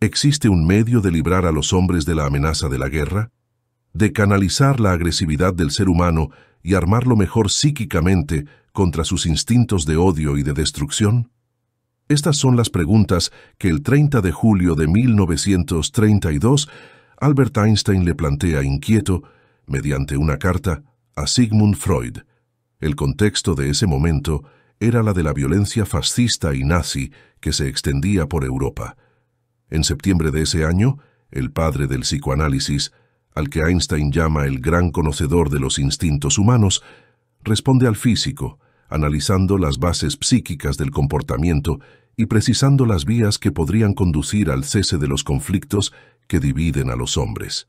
¿Existe un medio de librar a los hombres de la amenaza de la guerra? ¿De canalizar la agresividad del ser humano y armarlo mejor psíquicamente contra sus instintos de odio y de destrucción? Estas son las preguntas que el 30 de julio de 1932 Albert Einstein le plantea inquieto, mediante una carta, a Sigmund Freud. El contexto de ese momento era la de la violencia fascista y nazi que se extendía por Europa. En septiembre de ese año, el padre del psicoanálisis, al que Einstein llama el gran conocedor de los instintos humanos, responde al físico, analizando las bases psíquicas del comportamiento y precisando las vías que podrían conducir al cese de los conflictos que dividen a los hombres.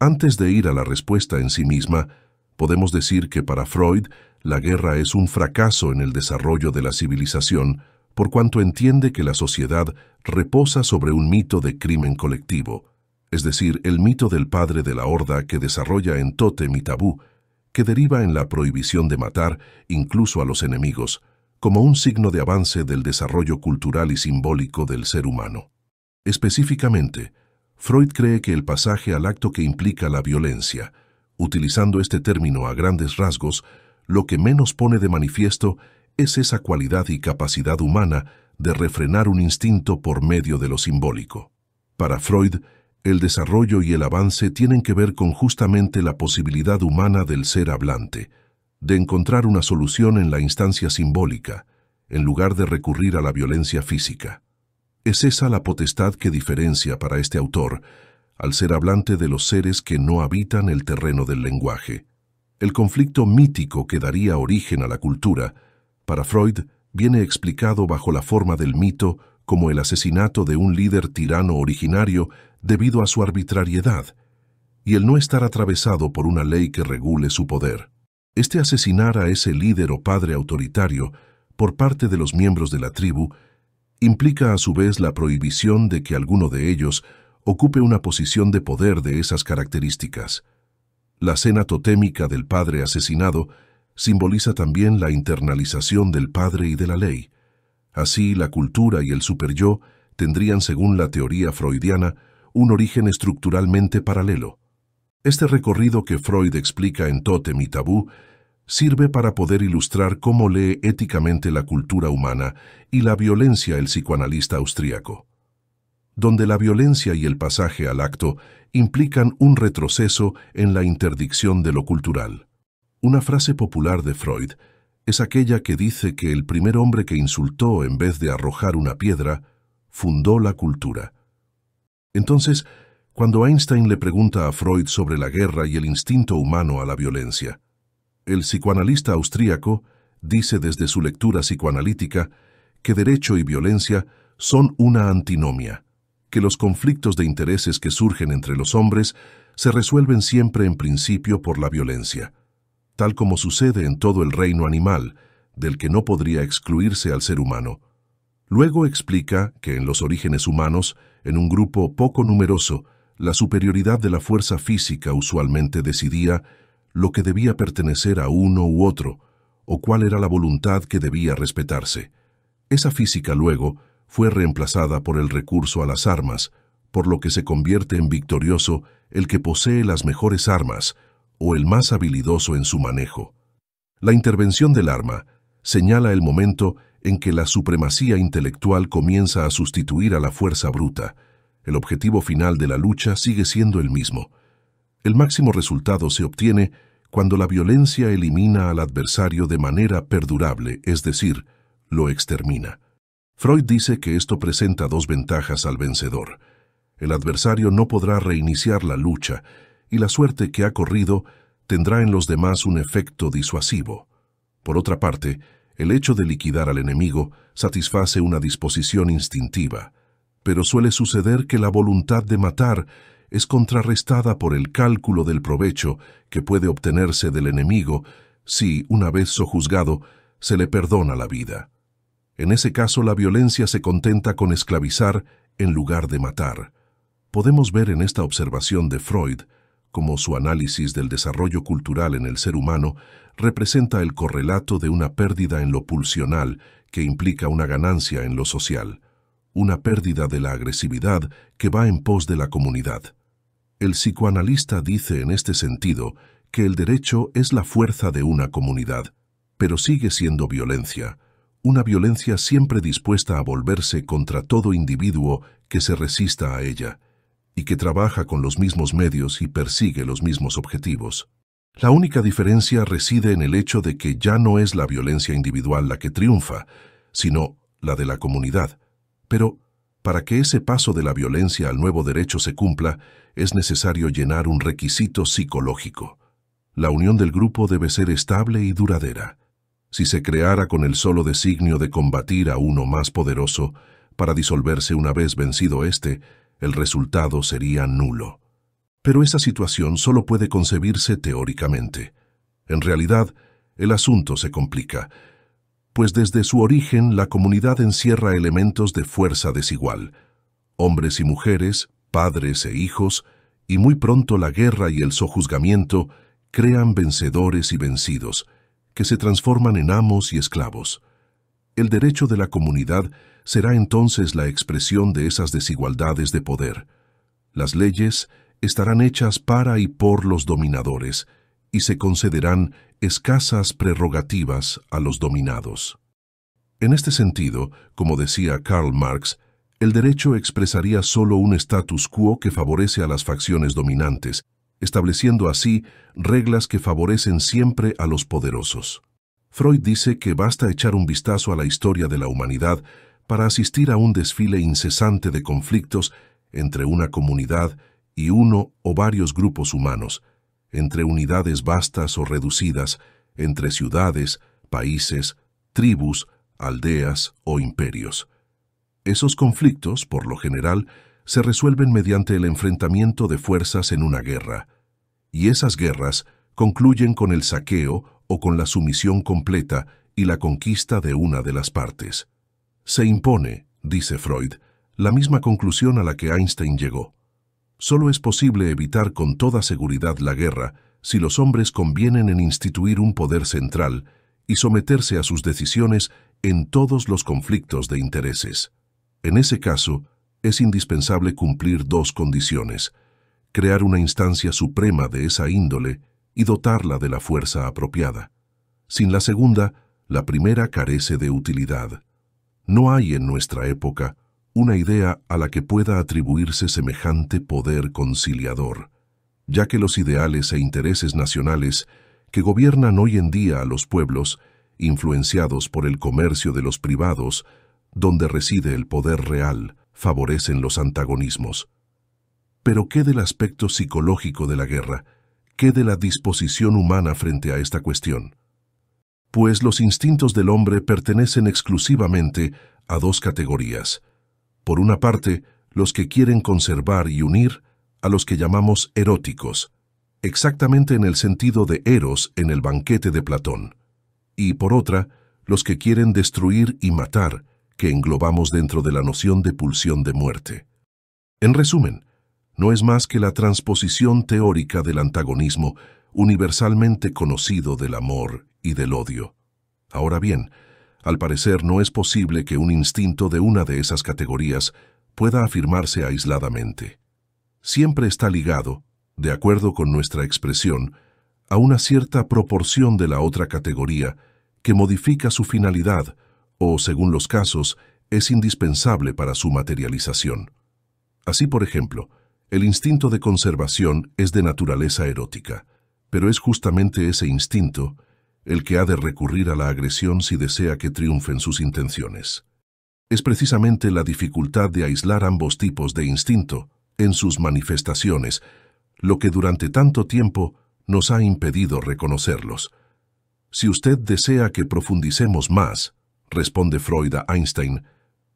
Antes de ir a la respuesta en sí misma, podemos decir que para Freud la guerra es un fracaso en el desarrollo de la civilización por cuanto entiende que la sociedad reposa sobre un mito de crimen colectivo, es decir, el mito del padre de la horda que desarrolla en Totem y Tabú, que deriva en la prohibición de matar incluso a los enemigos, como un signo de avance del desarrollo cultural y simbólico del ser humano. Específicamente, Freud cree que el pasaje al acto que implica la violencia, utilizando este término a grandes rasgos, lo que menos pone de manifiesto es esa cualidad y capacidad humana de refrenar un instinto por medio de lo simbólico. Para Freud, el desarrollo y el avance tienen que ver con justamente la posibilidad humana del ser hablante, de encontrar una solución en la instancia simbólica, en lugar de recurrir a la violencia física. Es esa la potestad que diferencia para este autor al ser hablante de los seres que no habitan el terreno del lenguaje. El conflicto mítico que daría origen a la cultura para Freud, viene explicado bajo la forma del mito como el asesinato de un líder tirano originario debido a su arbitrariedad y el no estar atravesado por una ley que regule su poder. Este asesinar a ese líder o padre autoritario por parte de los miembros de la tribu implica a su vez la prohibición de que alguno de ellos ocupe una posición de poder de esas características. La cena totémica del padre asesinado simboliza también la internalización del Padre y de la ley. Así, la cultura y el superyo tendrían, según la teoría freudiana, un origen estructuralmente paralelo. Este recorrido que Freud explica en Totem y Tabú sirve para poder ilustrar cómo lee éticamente la cultura humana y la violencia el psicoanalista austríaco, donde la violencia y el pasaje al acto implican un retroceso en la interdicción de lo cultural. Una frase popular de Freud es aquella que dice que el primer hombre que insultó en vez de arrojar una piedra fundó la cultura. Entonces, cuando Einstein le pregunta a Freud sobre la guerra y el instinto humano a la violencia, el psicoanalista austríaco dice desde su lectura psicoanalítica que derecho y violencia son una antinomia, que los conflictos de intereses que surgen entre los hombres se resuelven siempre en principio por la violencia tal como sucede en todo el reino animal, del que no podría excluirse al ser humano. Luego explica que en los orígenes humanos, en un grupo poco numeroso, la superioridad de la fuerza física usualmente decidía lo que debía pertenecer a uno u otro, o cuál era la voluntad que debía respetarse. Esa física luego fue reemplazada por el recurso a las armas, por lo que se convierte en victorioso el que posee las mejores armas, o el más habilidoso en su manejo. La intervención del arma señala el momento en que la supremacía intelectual comienza a sustituir a la fuerza bruta. El objetivo final de la lucha sigue siendo el mismo. El máximo resultado se obtiene cuando la violencia elimina al adversario de manera perdurable, es decir, lo extermina. Freud dice que esto presenta dos ventajas al vencedor. El adversario no podrá reiniciar la lucha y la suerte que ha corrido tendrá en los demás un efecto disuasivo. Por otra parte, el hecho de liquidar al enemigo satisface una disposición instintiva, pero suele suceder que la voluntad de matar es contrarrestada por el cálculo del provecho que puede obtenerse del enemigo si, una vez sojuzgado, se le perdona la vida. En ese caso, la violencia se contenta con esclavizar en lugar de matar. Podemos ver en esta observación de Freud como su análisis del desarrollo cultural en el ser humano, representa el correlato de una pérdida en lo pulsional que implica una ganancia en lo social, una pérdida de la agresividad que va en pos de la comunidad. El psicoanalista dice en este sentido que el derecho es la fuerza de una comunidad, pero sigue siendo violencia, una violencia siempre dispuesta a volverse contra todo individuo que se resista a ella, y que trabaja con los mismos medios y persigue los mismos objetivos. La única diferencia reside en el hecho de que ya no es la violencia individual la que triunfa, sino la de la comunidad. Pero, para que ese paso de la violencia al nuevo derecho se cumpla, es necesario llenar un requisito psicológico. La unión del grupo debe ser estable y duradera. Si se creara con el solo designio de combatir a uno más poderoso, para disolverse una vez vencido éste, el resultado sería nulo. Pero esa situación solo puede concebirse teóricamente. En realidad, el asunto se complica, pues desde su origen la comunidad encierra elementos de fuerza desigual, hombres y mujeres, padres e hijos, y muy pronto la guerra y el sojuzgamiento crean vencedores y vencidos, que se transforman en amos y esclavos. El derecho de la comunidad será entonces la expresión de esas desigualdades de poder. Las leyes estarán hechas para y por los dominadores y se concederán escasas prerrogativas a los dominados. En este sentido, como decía Karl Marx, el derecho expresaría solo un status quo que favorece a las facciones dominantes, estableciendo así reglas que favorecen siempre a los poderosos. Freud dice que basta echar un vistazo a la historia de la humanidad para asistir a un desfile incesante de conflictos entre una comunidad y uno o varios grupos humanos, entre unidades vastas o reducidas, entre ciudades, países, tribus, aldeas o imperios. Esos conflictos, por lo general, se resuelven mediante el enfrentamiento de fuerzas en una guerra, y esas guerras concluyen con el saqueo o con la sumisión completa y la conquista de una de las partes. Se impone, dice Freud, la misma conclusión a la que Einstein llegó. Solo es posible evitar con toda seguridad la guerra si los hombres convienen en instituir un poder central y someterse a sus decisiones en todos los conflictos de intereses. En ese caso, es indispensable cumplir dos condiciones, crear una instancia suprema de esa índole y dotarla de la fuerza apropiada. Sin la segunda, la primera carece de utilidad. No hay en nuestra época una idea a la que pueda atribuirse semejante poder conciliador, ya que los ideales e intereses nacionales que gobiernan hoy en día a los pueblos, influenciados por el comercio de los privados, donde reside el poder real, favorecen los antagonismos. Pero ¿qué del aspecto psicológico de la guerra? ¿Qué de la disposición humana frente a esta cuestión? pues los instintos del hombre pertenecen exclusivamente a dos categorías. Por una parte, los que quieren conservar y unir a los que llamamos eróticos, exactamente en el sentido de eros en el banquete de Platón, y por otra, los que quieren destruir y matar, que englobamos dentro de la noción de pulsión de muerte. En resumen, no es más que la transposición teórica del antagonismo universalmente conocido del amor y del odio. Ahora bien, al parecer no es posible que un instinto de una de esas categorías pueda afirmarse aisladamente. Siempre está ligado, de acuerdo con nuestra expresión, a una cierta proporción de la otra categoría que modifica su finalidad o, según los casos, es indispensable para su materialización. Así, por ejemplo, el instinto de conservación es de naturaleza erótica, pero es justamente ese instinto el que ha de recurrir a la agresión si desea que triunfen sus intenciones. Es precisamente la dificultad de aislar ambos tipos de instinto en sus manifestaciones lo que durante tanto tiempo nos ha impedido reconocerlos. Si usted desea que profundicemos más, responde Freud a Einstein,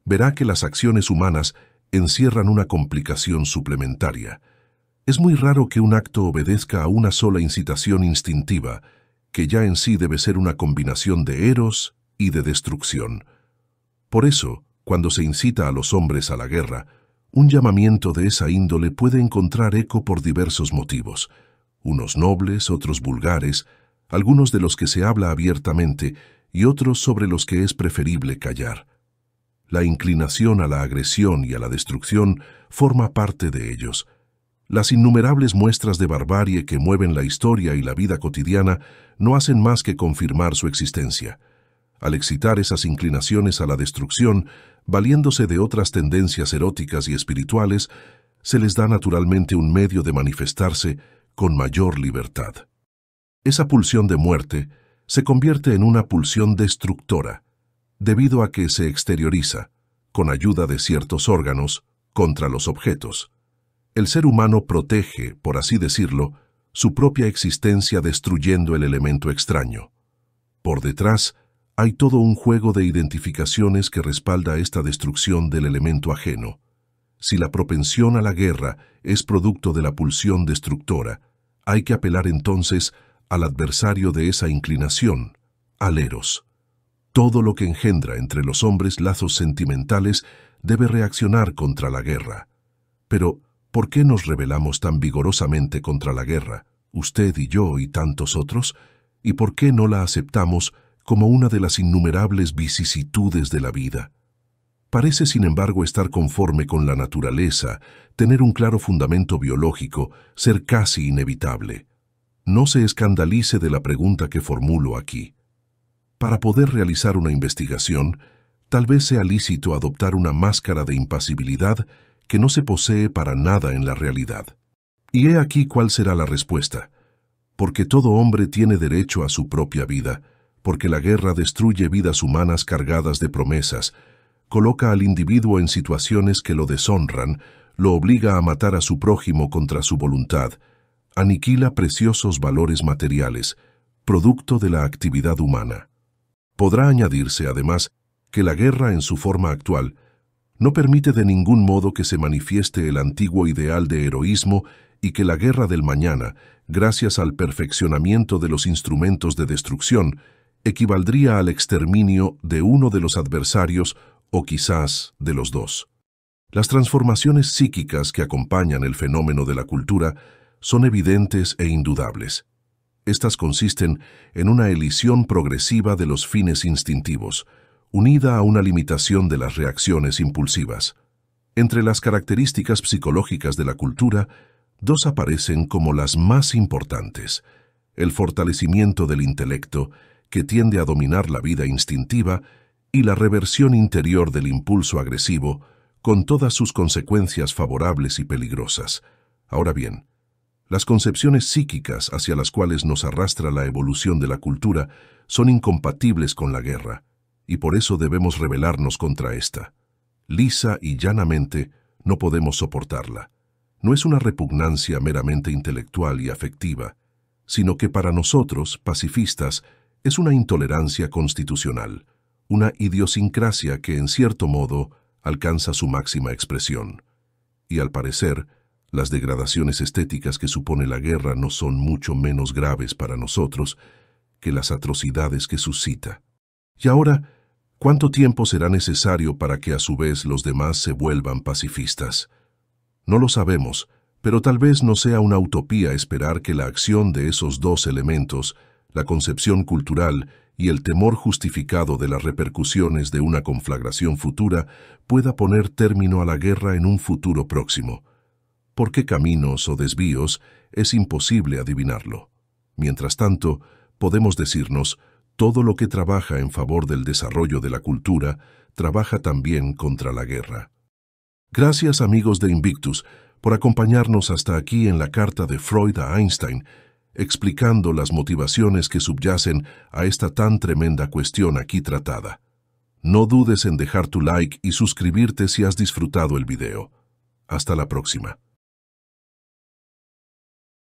verá que las acciones humanas encierran una complicación suplementaria. Es muy raro que un acto obedezca a una sola incitación instintiva, que ya en sí debe ser una combinación de eros y de destrucción. Por eso, cuando se incita a los hombres a la guerra, un llamamiento de esa índole puede encontrar eco por diversos motivos, unos nobles, otros vulgares, algunos de los que se habla abiertamente y otros sobre los que es preferible callar. La inclinación a la agresión y a la destrucción forma parte de ellos, las innumerables muestras de barbarie que mueven la historia y la vida cotidiana no hacen más que confirmar su existencia. Al excitar esas inclinaciones a la destrucción, valiéndose de otras tendencias eróticas y espirituales, se les da naturalmente un medio de manifestarse con mayor libertad. Esa pulsión de muerte se convierte en una pulsión destructora, debido a que se exterioriza, con ayuda de ciertos órganos, contra los objetos el ser humano protege, por así decirlo, su propia existencia destruyendo el elemento extraño. Por detrás, hay todo un juego de identificaciones que respalda esta destrucción del elemento ajeno. Si la propensión a la guerra es producto de la pulsión destructora, hay que apelar entonces al adversario de esa inclinación, al Eros. Todo lo que engendra entre los hombres lazos sentimentales debe reaccionar contra la guerra. Pero, ¿Por qué nos rebelamos tan vigorosamente contra la guerra, usted y yo y tantos otros? ¿Y por qué no la aceptamos como una de las innumerables vicisitudes de la vida? Parece, sin embargo, estar conforme con la naturaleza, tener un claro fundamento biológico, ser casi inevitable. No se escandalice de la pregunta que formulo aquí. Para poder realizar una investigación, tal vez sea lícito adoptar una máscara de impasibilidad que no se posee para nada en la realidad. Y he aquí cuál será la respuesta. Porque todo hombre tiene derecho a su propia vida, porque la guerra destruye vidas humanas cargadas de promesas, coloca al individuo en situaciones que lo deshonran, lo obliga a matar a su prójimo contra su voluntad, aniquila preciosos valores materiales, producto de la actividad humana. Podrá añadirse, además, que la guerra en su forma actual no permite de ningún modo que se manifieste el antiguo ideal de heroísmo y que la guerra del mañana, gracias al perfeccionamiento de los instrumentos de destrucción, equivaldría al exterminio de uno de los adversarios o quizás de los dos. Las transformaciones psíquicas que acompañan el fenómeno de la cultura son evidentes e indudables. Estas consisten en una elisión progresiva de los fines instintivos, unida a una limitación de las reacciones impulsivas. Entre las características psicológicas de la cultura, dos aparecen como las más importantes, el fortalecimiento del intelecto, que tiende a dominar la vida instintiva, y la reversión interior del impulso agresivo, con todas sus consecuencias favorables y peligrosas. Ahora bien, las concepciones psíquicas hacia las cuales nos arrastra la evolución de la cultura son incompatibles con la guerra, y por eso debemos rebelarnos contra esta. Lisa y llanamente no podemos soportarla. No es una repugnancia meramente intelectual y afectiva, sino que para nosotros, pacifistas, es una intolerancia constitucional, una idiosincrasia que en cierto modo alcanza su máxima expresión. Y al parecer, las degradaciones estéticas que supone la guerra no son mucho menos graves para nosotros que las atrocidades que suscita. Y ahora, ¿cuánto tiempo será necesario para que a su vez los demás se vuelvan pacifistas? No lo sabemos, pero tal vez no sea una utopía esperar que la acción de esos dos elementos, la concepción cultural y el temor justificado de las repercusiones de una conflagración futura, pueda poner término a la guerra en un futuro próximo. ¿Por qué caminos o desvíos es imposible adivinarlo? Mientras tanto, podemos decirnos, todo lo que trabaja en favor del desarrollo de la cultura trabaja también contra la guerra. Gracias amigos de Invictus por acompañarnos hasta aquí en la carta de Freud a Einstein, explicando las motivaciones que subyacen a esta tan tremenda cuestión aquí tratada. No dudes en dejar tu like y suscribirte si has disfrutado el video. Hasta la próxima.